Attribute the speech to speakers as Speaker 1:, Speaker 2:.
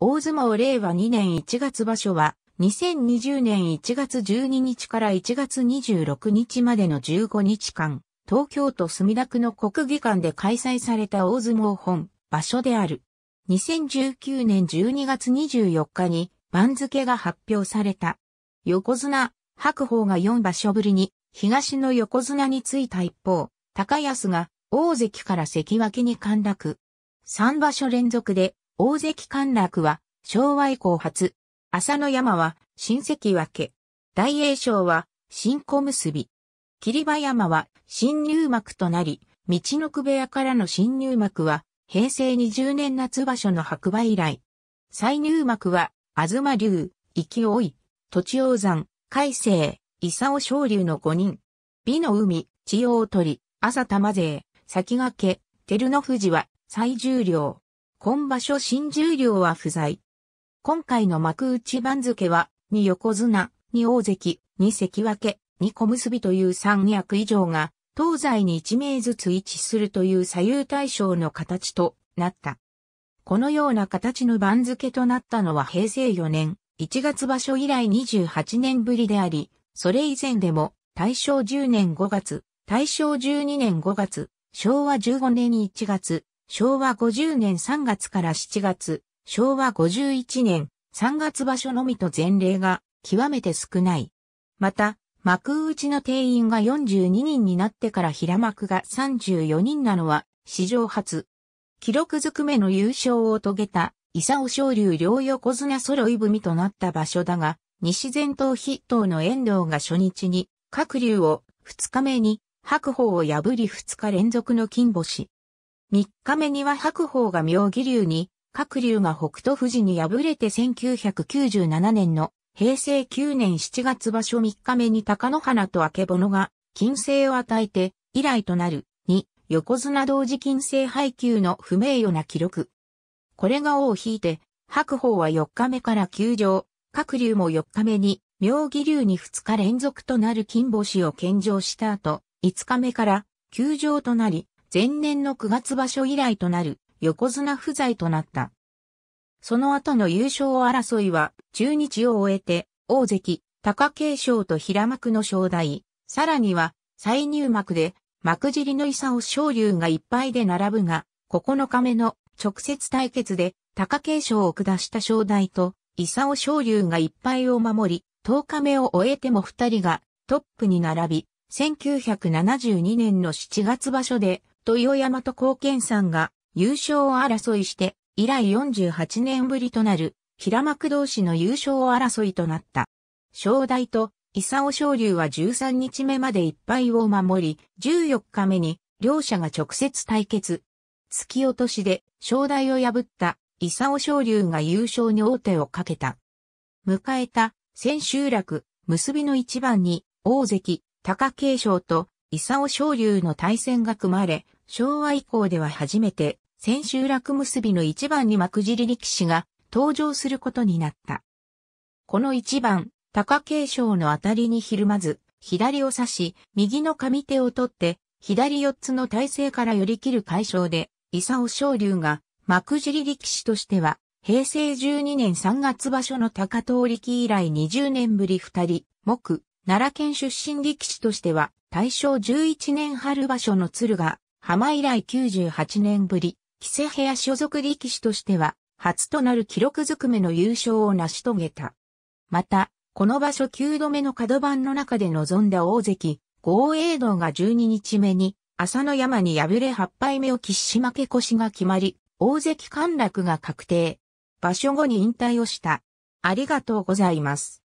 Speaker 1: 大相撲令和2年1月場所は、2020年1月12日から1月26日までの15日間、東京都墨田区の国技館で開催された大相撲本場所である。2019年12月24日に番付が発表された。横綱、白鵬が4場所ぶりに東の横綱についた一方、高安が大関から関脇に陥落。3場所連続で大関陥落は昭和以降初。浅野山は新関脇。大栄翔は新小結び。霧馬山は新入幕となり、道の久部屋からの新入幕は平成20年夏場所の白馬以来。再入幕は東龍、勢い、土地王山、海星、伊佐尾昇龍の5人。美の海、千代鳥、朝玉勢、先駆け、照ノ富士は最重量。今場所新十両は不在。今回の幕内番付は、に横綱、に大関、に関脇、に小結という三役以上が、東西に一名ずつ位置するという左右対称の形となった。このような形の番付となったのは平成4年1月場所以来28年ぶりであり、それ以前でも大正10年5月、大正12年5月、昭和15年1月、昭和50年3月から7月、昭和51年3月場所のみと前例が極めて少ない。また、幕内の定員が42人になってから平幕が34人なのは史上初。記録ずくめの優勝を遂げた、伊佐尾昇竜両横綱揃い踏みとなった場所だが、西前頭筆頭の遠藤が初日に、各竜を2日目に、白鵬を破り2日連続の金星。3日目には白鵬が妙義龍に、各龍が北斗富士に敗れて1997年の平成9年7月場所3日目に高野花と明曙が金星を与えて以来となる2横綱同時金星配給の不名誉な記録。これが尾を引いて白鵬は4日目から休場、各龍も4日目に妙義龍に2日連続となる金星を献上した後5日目から休場となり前年の9月場所以来となる横綱不在となった。その後の優勝争いは、中日を終えて、大関、高景勝と平幕の正代、さらには、再入幕で、幕尻の伊佐を昇龍がいっぱいで並ぶが、9日目の直接対決で、貴景勝を下した正代と、伊佐を昇龍がいっぱいを守り、10日目を終えても2人がトップに並び、1972年の7月場所で豊山と貢献んが優勝を争いして、以来48年ぶりとなる平幕同士の優勝争いとなった。正代と伊佐尾昇龍は13日目まで一敗を守り、14日目に両者が直接対決。突き落としで正代を破った伊佐尾昇龍が優勝に王手をかけた。迎えた千秋楽結びの一番に大関貴景勝と伊佐尾昇龍の対戦が組まれ、昭和以降では初めて、千秋楽結びの一番に幕尻力士が登場することになった。この一番、貴景勝の当たりにひるまず、左を差し、右の上手を取って、左四つの体勢から寄り切る解消で、伊佐尾昇龍が、幕尻力士としては、平成12年3月場所の高遠力以来20年ぶり二人、木、奈良県出身力士としては、大正11年春場所の鶴が、浜以来98年ぶり、キセヘア所属力士としては、初となる記録ずくめの優勝を成し遂げた。また、この場所9度目の角番の中で臨んだ大関、豪栄道が12日目に、朝の山に敗れ8敗目を喫し負け越しが決まり、大関陥落が確定。場所後に引退をした。ありがとうございます。